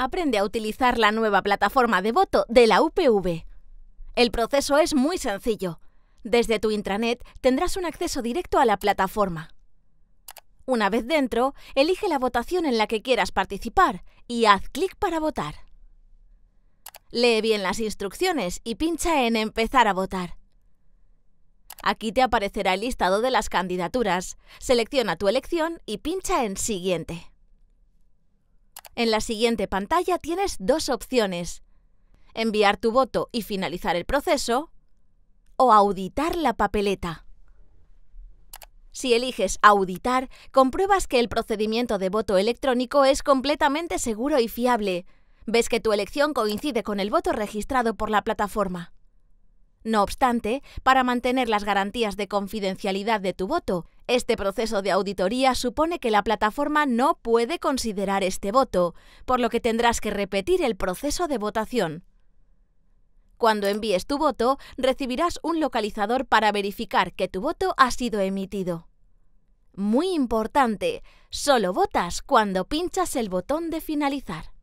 Aprende a utilizar la nueva plataforma de voto de la UPV. El proceso es muy sencillo. Desde tu intranet tendrás un acceso directo a la plataforma. Una vez dentro, elige la votación en la que quieras participar y haz clic para votar. Lee bien las instrucciones y pincha en Empezar a votar. Aquí te aparecerá el listado de las candidaturas. Selecciona tu elección y pincha en Siguiente. En la siguiente pantalla tienes dos opciones. Enviar tu voto y finalizar el proceso o auditar la papeleta. Si eliges auditar, compruebas que el procedimiento de voto electrónico es completamente seguro y fiable. Ves que tu elección coincide con el voto registrado por la plataforma. No obstante, para mantener las garantías de confidencialidad de tu voto, este proceso de auditoría supone que la plataforma no puede considerar este voto, por lo que tendrás que repetir el proceso de votación. Cuando envíes tu voto, recibirás un localizador para verificar que tu voto ha sido emitido. Muy importante, solo votas cuando pinchas el botón de finalizar.